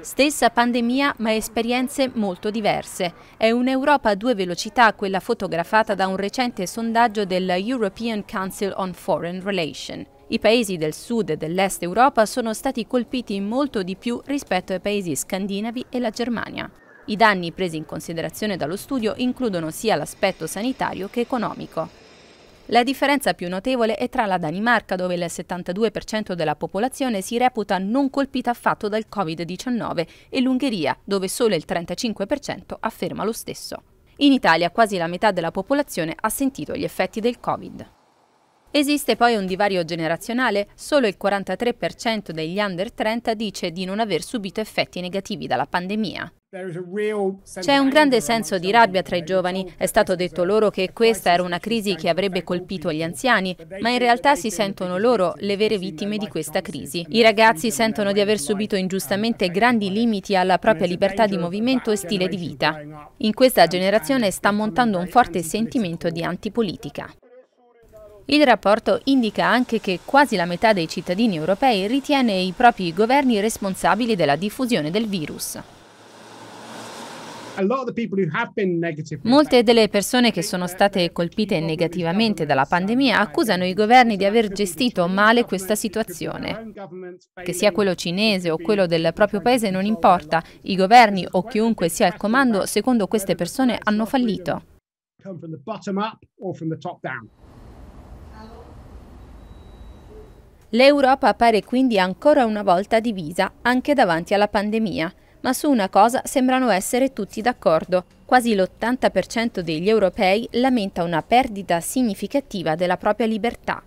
Stessa pandemia ma esperienze molto diverse. È un'Europa a due velocità quella fotografata da un recente sondaggio del European Council on Foreign Relations. I paesi del sud e dell'est Europa sono stati colpiti molto di più rispetto ai paesi scandinavi e la Germania. I danni presi in considerazione dallo studio includono sia l'aspetto sanitario che economico. La differenza più notevole è tra la Danimarca, dove il 72% della popolazione si reputa non colpita affatto dal Covid-19, e l'Ungheria, dove solo il 35% afferma lo stesso. In Italia quasi la metà della popolazione ha sentito gli effetti del Covid. Esiste poi un divario generazionale, solo il 43% degli under 30 dice di non aver subito effetti negativi dalla pandemia. C'è un grande senso di rabbia tra i giovani, è stato detto loro che questa era una crisi che avrebbe colpito gli anziani, ma in realtà si sentono loro le vere vittime di questa crisi. I ragazzi sentono di aver subito um, ingiustamente grandi limiti alla propria libertà di movimento e stile di vita. In questa generazione sta montando un forte sentimento di antipolitica. Il rapporto indica anche che quasi la metà dei cittadini europei ritiene i propri governi responsabili della diffusione del virus. Molte delle persone che sono uh, state colpite negativamente dalla pandemia accusano i governi di aver gestito male questa situazione. Che sia quello cinese o quello del proprio paese non importa, i governi o chiunque sia al comando secondo queste persone hanno fallito. L'Europa appare quindi ancora una volta divisa anche davanti alla pandemia ma su una cosa sembrano essere tutti d'accordo. Quasi l'80% degli europei lamenta una perdita significativa della propria libertà.